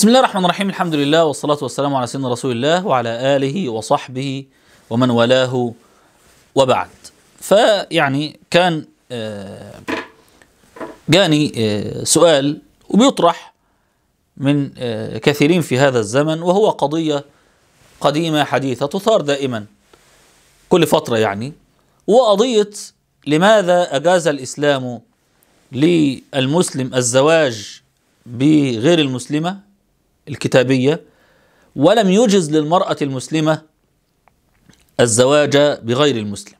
بسم الله الرحمن الرحيم الحمد لله والصلاة والسلام على سيدنا رسول الله وعلى آله وصحبه ومن والاه وبعد فيعني كان آه، جاني آه، سؤال وبيطرح من آه، كثيرين في هذا الزمن وهو قضية قديمة حديثة تثار دائما كل فترة يعني وقضية لماذا أجاز الإسلام للمسلم الزواج بغير المسلمة الكتابية ولم يجز للمرأة المسلمة الزواج بغير المسلم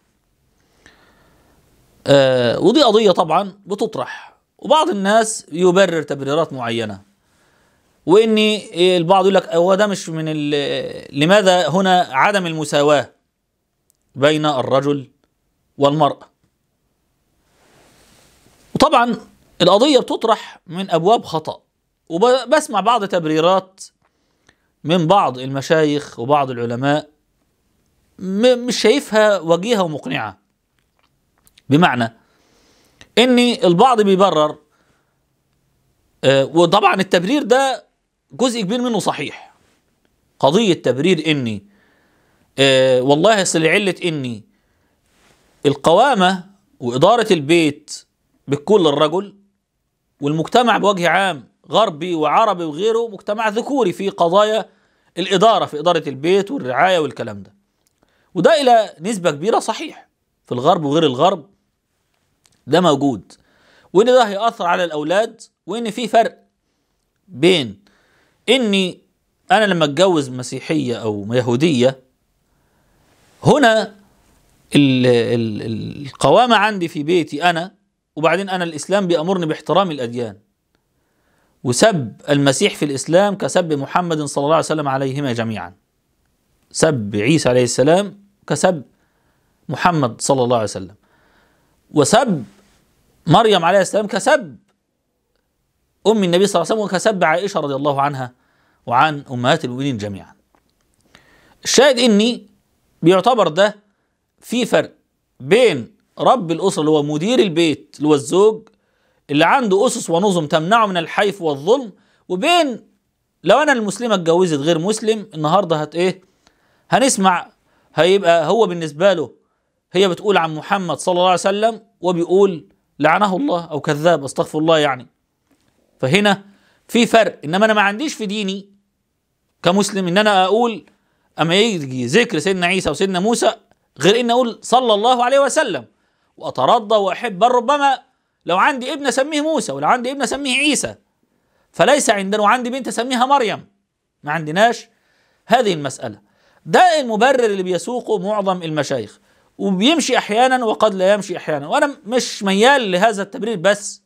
آه ودي قضية طبعا بتطرح وبعض الناس يبرر تبريرات معينة وإن البعض يقول لك هو ده مش من لماذا هنا عدم المساواة بين الرجل والمرأة وطبعا القضية بتطرح من أبواب خطأ وبسمع بعض تبريرات من بعض المشايخ وبعض العلماء مش شايفها وجيهة ومقنعة بمعنى ان البعض بيبرر آه، وطبعا التبرير ده جزء كبير منه صحيح قضية تبرير اني آه، والله اصل علة اني القوامة وإدارة البيت بتكون للرجل والمجتمع بوجه عام غربي وعربي وغيره مجتمع ذكوري في قضايا الإدارة في إدارة البيت والرعاية والكلام ده وده إلى نسبة كبيرة صحيح في الغرب وغير الغرب ده موجود وإن ده هيأثر على الأولاد وإن في فرق بين إني أنا لما أتجوز مسيحية أو يهودية هنا القوامة عندي في بيتي أنا وبعدين أنا الإسلام بيأمرني باحترام الأديان وسب المسيح في الإسلام كسب محمد صلى الله عليه وسلم عليهما جميعا سب عيسى عليه السلام كسب محمد صلى الله عليه وسلم وسب مريم عليه السلام كسب أم النبي صلى الله عليه وسلم وكسب عائشة رضي الله عنها وعن أمهات المؤمنين جميعا الشاهد إني بيعتبر ده في فرق بين رب الأسرة اللي هو مدير البيت اللي هو الزوج اللي عنده أسس ونظم تمنعه من الحيف والظلم وبين لو أنا المسلمة اتجوزت غير مسلم النهاردة هت إيه هنسمع هيبقى هو بالنسبة له هي بتقول عن محمد صلى الله عليه وسلم وبيقول لعنه الله أو كذاب أستغفر الله يعني فهنا في فرق إنما أنا ما عنديش في ديني كمسلم إن أنا أقول أما يجي ذكر سيدنا عيسى وسيدنا موسى غير إن أقول صلى الله عليه وسلم وأترضى وأحب بل ربما لو عندي ابن اسميه موسى ولو عندي ابن اسميه عيسى فليس عندنا وعندي بنت اسميها مريم ما عندناش هذه المسألة ده المبرر اللي بيسوقه معظم المشايخ وبيمشي احيانا وقد لا يمشي احيانا وانا مش ميال لهذا التبرير بس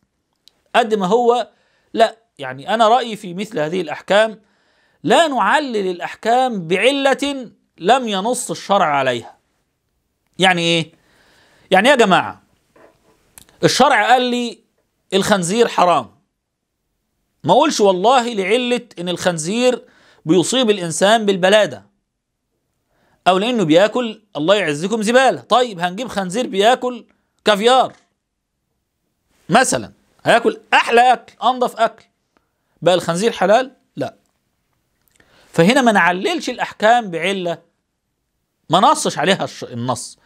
قد ما هو لا يعني انا رايي في مثل هذه الاحكام لا نعلل الاحكام بعله لم ينص الشرع عليها يعني ايه يعني يا جماعه الشرع قال لي الخنزير حرام ما اقولش والله لعله ان الخنزير بيصيب الانسان بالبلاده او لانه بياكل الله يعزكم زباله طيب هنجيب خنزير بياكل كافيار مثلا هياكل احلى اكل انضف اكل بقى الخنزير حلال لا فهنا ما نعللش الاحكام بعله ما نصش عليها النص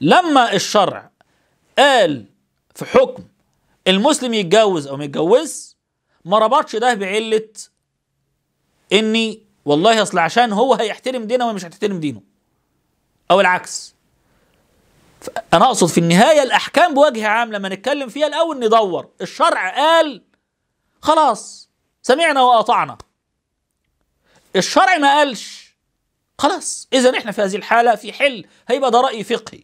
لما الشرع قال في حكم المسلم يتجوز او ما يتجوزش ما ربطش ده بعله اني والله اصل عشان هو هيحترم دينه ومش هتحترم دينه او العكس انا اقصد في النهايه الاحكام بوجه عام لما نتكلم فيها الاول ندور الشرع قال خلاص سمعنا واطعنا الشرع ما قالش خلاص اذا احنا في هذه الحاله في حل هيبقى ده راي فقهي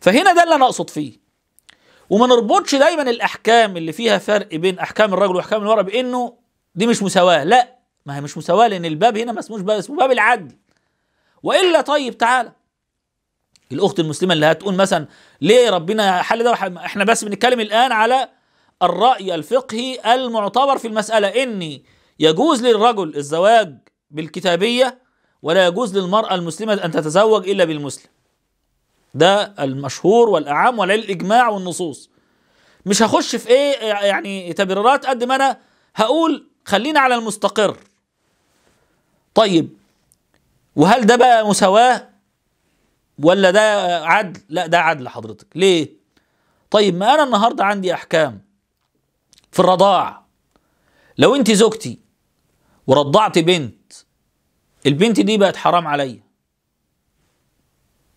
فهنا ده اللي انا اقصد فيه وما نربطش دايما الاحكام اللي فيها فرق بين احكام الرجل واحكام المراه بانه دي مش مساواه لا ما هي مش مساواه لان الباب هنا ما اسموش باب اسمه باب العدل والا طيب تعالى الاخت المسلمه اللي هتقول مثلا ليه ربنا حل ده احنا بس بنتكلم الان على الراي الفقهي المعتبر في المساله ان يجوز للرجل الزواج بالكتابيه ولا يجوز للمراه المسلمه ان تتزوج الا بالمسلم ده المشهور والأعام ولا الإجماع والنصوص مش هخش في إيه يعني تبريرات قد ما أنا هقول خلينا على المستقر طيب وهل ده بقى مساواة ولا ده عدل لا ده عدل حضرتك ليه طيب ما أنا النهاردة عندي أحكام في الرضاع لو أنت زوجتي ورضعت بنت البنت دي بقت حرام عليا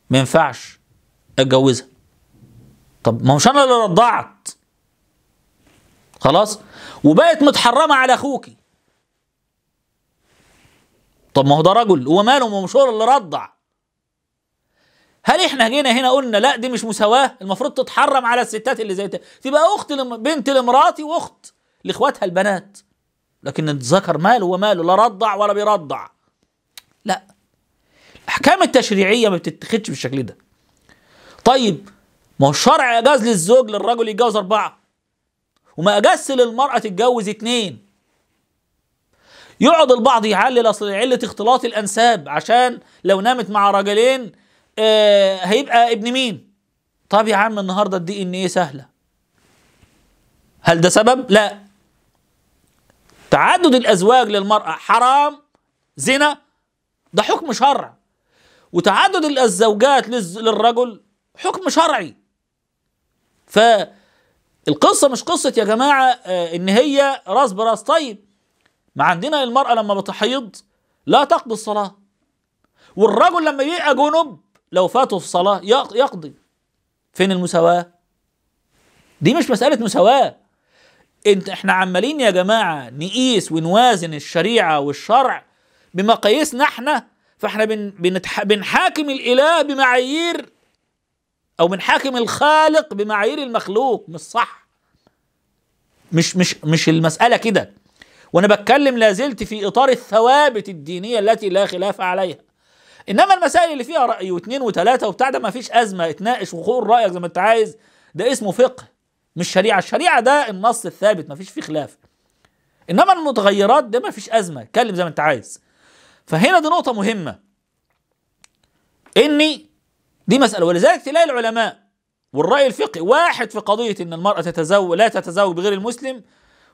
ما ينفعش اتجوزها طب ما مش انا اللي رضعت خلاص وبقت متحرمه على اخوكي طب ما هو ده رجل وماله ماله مش هو اللي رضع هل احنا جينا هنا قلنا لا دي مش مساواه المفروض تتحرم على الستات اللي زي تبقى اخت لم... بنت لمراتي واخت لاخواتها البنات لكن الذكر ماله وماله لا رضع ولا بيرضع لا الاحكام التشريعيه ما بتتخذش بالشكل ده طيب ما هو الشرع اجاز للزوج للرجل يتجوز أربعة وما أجازش للمرأة تتجوز اثنين يقعد البعض يعلل أصل علة اختلاط الأنساب عشان لو نامت مع رجلين آه هيبقى ابن مين طب يا عم النهاردة الدي ان ايه سهلة هل ده سبب؟ لا تعدد الأزواج للمرأة حرام زنا ده حكم شرع وتعدد الزوجات للرجل حكم شرعي فالقصة مش قصة يا جماعة آه، إن هي راس براس طيب ما عندنا المرأة لما بتحيض لا تقضي الصلاة والرجل لما يبقى جنب لو فاته الصلاة يقضي فين المساواة؟ دي مش مسألة مساواة انت احنا عمالين يا جماعة نقيس ونوازن الشريعة والشرع بمقاييسنا احنا فاحنا بنحاكم الإله بمعايير او من حاكم الخالق بمعايير المخلوق مش صح مش مش مش المساله كده وانا بتكلم لا زلت في اطار الثوابت الدينيه التي لا خلاف عليها انما المسائل اللي فيها راي واثنين وثلاثه وبتاع ده ما فيش ازمه اتناقش وخور رايك زي ما انت عايز ده اسمه فقه مش شريعه الشريعه ده النص الثابت ما فيش فيه خلاف انما المتغيرات ده ما فيش ازمه اتكلم زي ما انت عايز فهنا دي نقطه مهمه اني دي مسألة ولذلك تلاقي العلماء والرأي الفقهي واحد في قضية أن المرأة تتزوج لا تتزوج بغير المسلم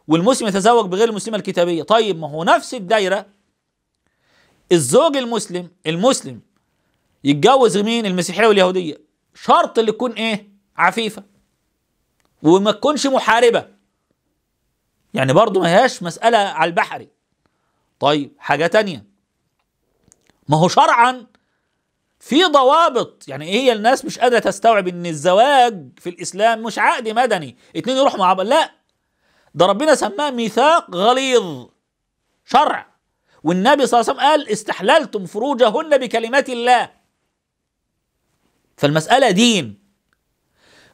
والمسلم يتزوج بغير المسلمة الكتابية طيب ما هو نفس الدايرة الزوج المسلم المسلم يتجوز مين المسيحية واليهودية شرط اللي تكون ايه عفيفة وما تكونش محاربة يعني برضو ما هياش مسألة على البحري طيب حاجة تانية ما هو شرعا في ضوابط يعني إيه هي الناس مش قادره تستوعب ان الزواج في الاسلام مش عقد مدني اتنين يروحوا مع بعض لا ده ربنا سماه ميثاق غليظ شرع والنبي صلى الله عليه وسلم قال استحللتم فروجهن بكلمات الله فالمساله دين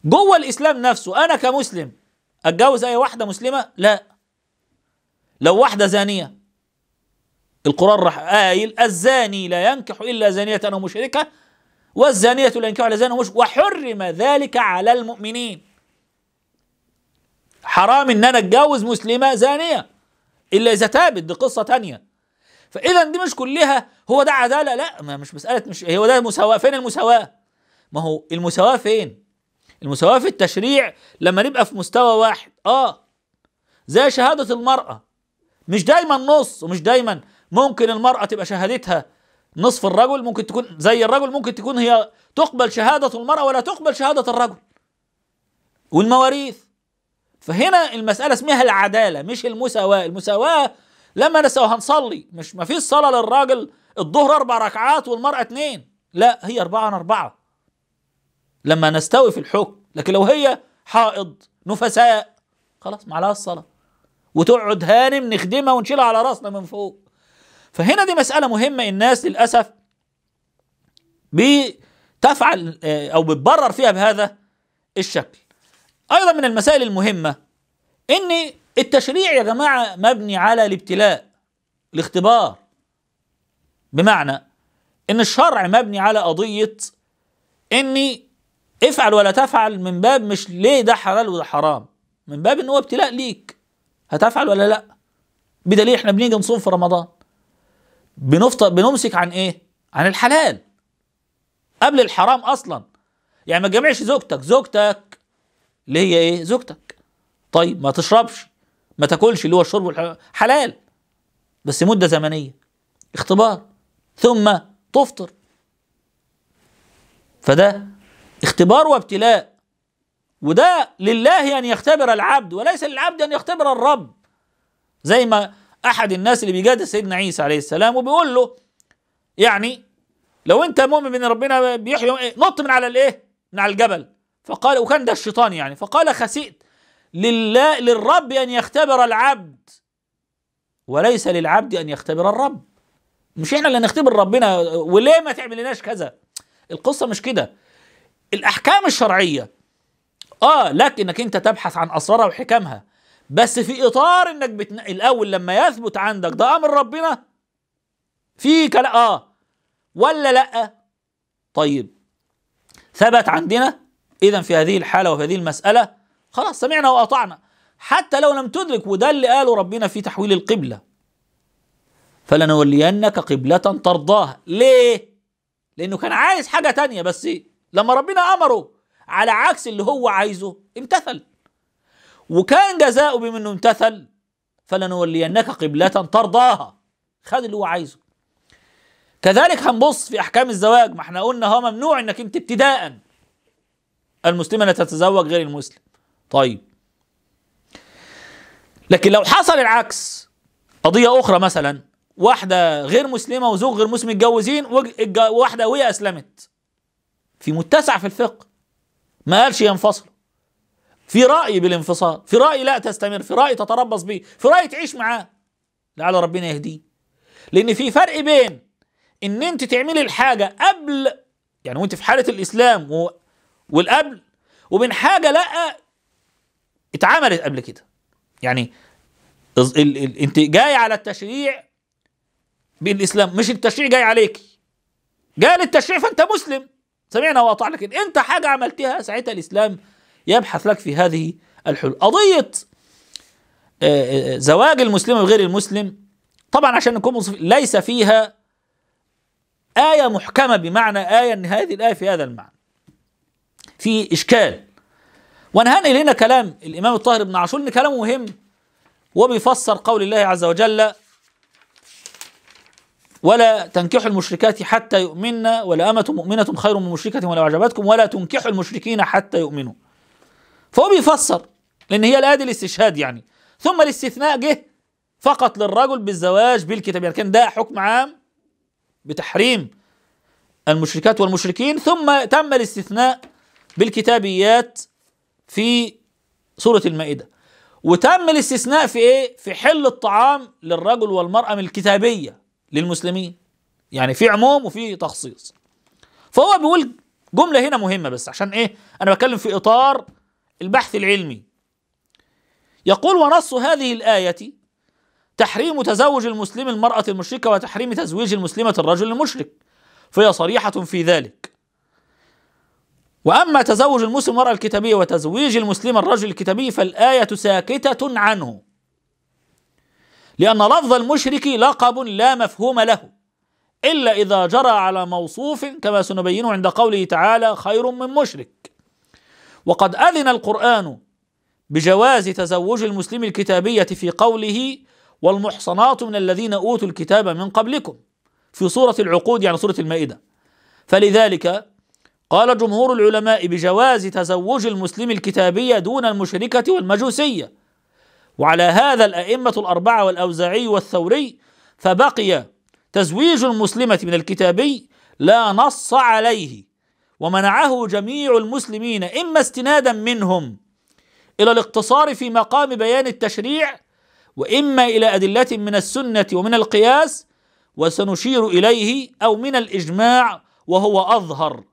جوه الاسلام نفسه انا كمسلم اتجوز اي واحده مسلمه لا لو واحده زانيه القرآن راح قايل الزاني لا ينكح إلا زانية أو مشركة والزانية لا ينكح إلا زانية مش وحرم ذلك على المؤمنين حرام إن أنا أتجوز مسلمة زانية إلا إذا تابت دي قصة تانية فإذا دي مش كلها هو ده عدالة لا ما مش مسألة مش هو ده مساواة فين المساواة ما هو المساواة فين المساواة في التشريع لما نبقى في مستوى واحد آه زي شهادة المرأة مش دايما نص ومش دايما ممكن المرأة تبقى شهادتها نصف الرجل ممكن تكون زي الرجل ممكن تكون هي تقبل شهادة المرأة ولا تقبل شهادة الرجل والمواريث فهنا المسألة اسمها العدالة مش المساواة المساواة لما نسأل هنصلي مش ما فيش صلاة للراجل الظهر أربع ركعات والمرأة اتنين لا هي أربعة عن أربعة لما نستوي في الحكم لكن لو هي حائض نفساء خلاص ما عليها الصلاة وتقعد هانم نخدمها ونشيلها على راسنا من فوق فهنا دي مسألة مهمة الناس للأسف بتفعل آه، أو بتبرر فيها بهذا الشكل أيضا من المسائل المهمة إن التشريع يا جماعة مبني على الابتلاء الاختبار بمعنى إن الشرع مبني على قضية إني افعل ولا تفعل من باب مش ليه ده حلال وده حرام من باب إن هو ابتلاء ليك هتفعل ولا لأ بدليل إحنا بنيجي نصوم في رمضان بنفطر بنمسك عن ايه؟ عن الحلال قبل الحرام اصلا يعني ما تجامعش زوجتك زوجتك اللي هي ايه؟ زوجتك طيب ما تشربش ما تاكلش اللي هو الشرب حلال بس مده زمنيه اختبار ثم تفطر فده اختبار وابتلاء وده لله ان يختبر العبد وليس للعبد ان يختبر الرب زي ما احد الناس اللي بيجادل سيدنا عيسى عليه السلام وبيقول له يعني لو انت مؤمن ان ربنا بيحيي نط من على الايه؟ من على الجبل فقال وكان ده الشيطان يعني فقال خسئت لله للرب ان يختبر العبد وليس للعبد ان يختبر الرب مش احنا اللي نختبر ربنا وليه ما تعملناش كذا القصه مش كده الاحكام الشرعيه اه لك انك انت تبحث عن اسرارها وحكامها بس في اطار انك بتن... الاول لما يثبت عندك ده امر ربنا في كلام اه ولا لا طيب ثبت عندنا اذا في هذه الحاله وفي هذه المساله خلاص سمعنا واطعنا حتى لو لم تدرك وده اللي قاله ربنا في تحويل القبله فلنولينك قبلة ترضاها ليه؟ لأنه كان عايز حاجة تانية بس لما ربنا أمره على عكس اللي هو عايزه امتثل وكان جزاؤه بمن امتثل فلنولينك قبلة ترضاها خد اللي هو عايزه كذلك هنبص في احكام الزواج ما احنا قلنا هو ممنوع انك انت ابتداء المسلمه لا تتزوج غير المسلم طيب لكن لو حصل العكس قضيه اخرى مثلا واحده غير مسلمه وزوج غير مسلم متجوزين واحده وهي اسلمت في متسع في الفقه ما قالش ينفصلوا في رأي بالانفصال في رأي لا تستمر في رأي تتربص به في رأي تعيش معاه لعل ربنا يهديه لأن في فرق بين إن أنت تعملي الحاجة قبل يعني وأنت في حالة الإسلام و... والقبل وبين حاجة لا اتعملت قبل كده يعني ال... ال... ال... أنت جاي على التشريع بالإسلام مش التشريع جاي عليك جاي للتشريع فأنت مسلم سمعنا وأطعنا لكن أنت حاجة عملتها ساعتها الإسلام يبحث لك في هذه الحلول قضية آه، آه، زواج المسلمة بغير المسلم طبعا عشان نكون ليس فيها آية محكمة بمعنى آية أن هذه الآية في هذا المعنى في إشكال وانهان إلينا كلام الإمام الطاهر بن عاشور إن كلامه مهم وبيفسر قول الله عز وجل ولا تنكحوا المشركات حتى يؤمنن أمة مؤمنة خير من مشركة ولو أعجبتكم ولا تنكحوا المشركين حتى يؤمنوا فهو بيفسر لأن هي الآية الاستشهاد يعني ثم الاستثناء جه فقط للرجل بالزواج بالكتاب يعني كان ده حكم عام بتحريم المشركات والمشركين ثم تم الاستثناء بالكتابيات في سورة المائدة وتم الاستثناء في ايه؟ في حل الطعام للرجل والمرأة من الكتابية للمسلمين يعني في عموم وفي تخصيص فهو بيقول جملة هنا مهمة بس عشان ايه؟ انا بتكلم في اطار البحث العلمي يقول ونص هذه الآية تحريم تزوج المسلم المرأة المشركة وتحريم تزويج المسلمة الرجل المشرك فهي صريحة في ذلك وأما تزوج المسلم المرأة الكتابية وتزويج المسلم الرجل الكتابي فالآية ساكتة عنه لأن لفظ المشرك لقب لا مفهوم له إلا إذا جرى على موصوف كما سنبينه عند قوله تعالى خير من مشرك وقد أذن القرآن بجواز تزوج المسلم الكتابية في قوله والمحصنات من الذين أوتوا الكتاب من قبلكم في سورة العقود يعني سورة المائدة فلذلك قال جمهور العلماء بجواز تزوج المسلم الكتابية دون المشركة والمجوسية وعلى هذا الأئمة الأربعة والأوزاعي والثوري فبقي تزويج المسلمة من الكتابي لا نص عليه ومنعه جميع المسلمين اما استنادا منهم الى الاقتصار في مقام بيان التشريع واما الى ادله من السنه ومن القياس وسنشير اليه او من الاجماع وهو اظهر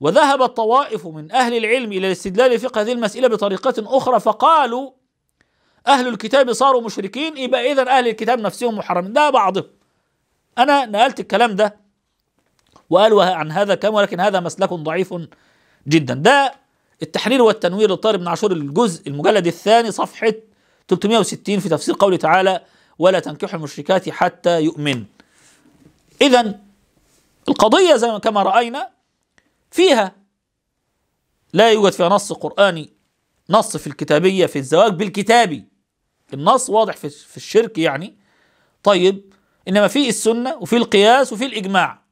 وذهب الطوائف من اهل العلم الى الاستدلال فقه هذه المساله بطريقه اخرى فقالوا اهل الكتاب صاروا مشركين يبقى اذا اهل الكتاب نفسهم محرمين ده بعضهم انا نقلت الكلام ده وقالوا عن هذا كم ولكن هذا مسلك ضعيف جدا ده التحرير والتنوير لطارق بن عاشور الجزء المجلد الثاني صفحة 360 في تفسير قوله تعالى ولا تنكحوا المشركات حتى يؤمن إذا القضية زي ما كما رأينا فيها لا يوجد فيها نص قرآني نص في الكتابية في الزواج بالكتابي النص واضح في الشرك يعني طيب إنما في السنة وفي القياس وفي الإجماع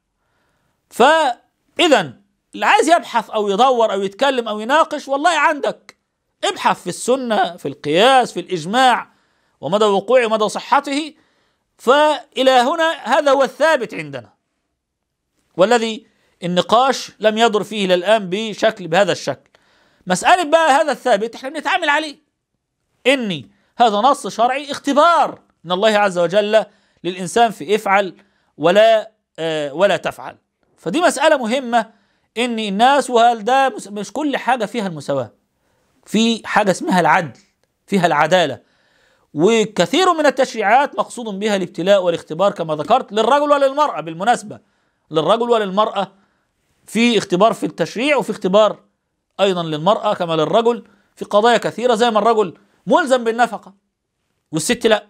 فإذا اللي عايز يبحث أو يدور أو يتكلم أو يناقش والله عندك ابحث في السنة في القياس في الإجماع ومدى وقوعه ومدى صحته فإلى هنا هذا هو الثابت عندنا والذي النقاش لم يضر فيه إلى الآن بشكل بهذا الشكل مسألة بقى هذا الثابت احنا بنتعامل عليه إني هذا نص شرعي اختبار من الله عز وجل للإنسان في افعل ولا آه، ولا تفعل فدي مسألة مهمة إن الناس وهل ده مش كل حاجة فيها المساواة في حاجة اسمها العدل فيها العدالة وكثير من التشريعات مقصود بها الابتلاء والاختبار كما ذكرت للرجل وللمرأة بالمناسبة للرجل وللمرأة في اختبار في التشريع وفي اختبار أيضا للمرأة كما للرجل في قضايا كثيرة زي ما الرجل ملزم بالنفقة والست لا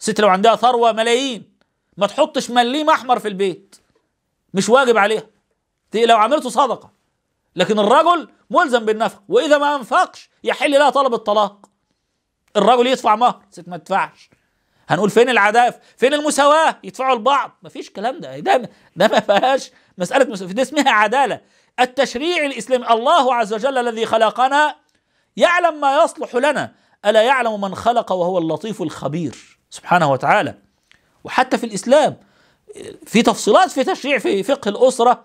الست لو عندها ثروة ملايين ما تحطش مليم أحمر في البيت مش واجب عليها دي لو عملته صدقة لكن الرجل ملزم بالنفقة وإذا ما أنفقش يحل لها طلب الطلاق الرجل يدفع مهر ست ما تدفعش هنقول فين العداف فين المساواة يدفعوا البعض فيش كلام ده ده ده ما فيهاش مسألة مساواة دي اسمها عدالة التشريع الإسلامي الله عز وجل الذي خلقنا يعلم ما يصلح لنا ألا يعلم من خلق وهو اللطيف الخبير سبحانه وتعالى وحتى في الإسلام في تفصيلات في تشريع في فقه الاسره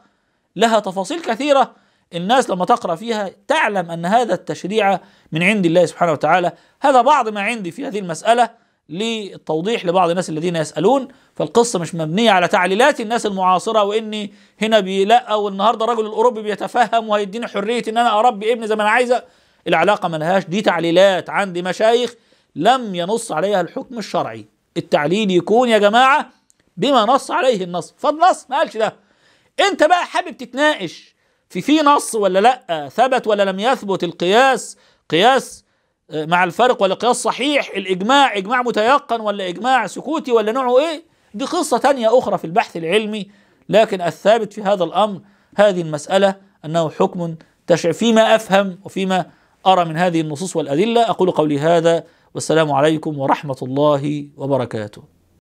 لها تفاصيل كثيره الناس لما تقرا فيها تعلم ان هذا التشريع من عند الله سبحانه وتعالى هذا بعض ما عندي في هذه المساله للتوضيح لبعض الناس الذين يسالون فالقصه مش مبنيه على تعليلات الناس المعاصره واني هنا لا والنهارده الرجل الاوروبي بيتفهم وهيديني حريه ان انا اربي ابني زي ما انا عايزه العلاقه ملهاش دي تعليلات عندي مشايخ لم ينص عليها الحكم الشرعي التعليل يكون يا جماعه بما نص عليه النص فالنص ما قالش ده انت بقى حابب تتناقش في في نص ولا لا ثبت ولا لم يثبت القياس قياس آه، مع الفرق ولا قياس صحيح الاجماع اجماع متيقن ولا اجماع سكوتي ولا نوعه ايه دي قصه تانية اخرى في البحث العلمي لكن الثابت في هذا الامر هذه المساله انه حكم تشع فيما افهم وفيما ارى من هذه النصوص والادله اقول قولي هذا والسلام عليكم ورحمه الله وبركاته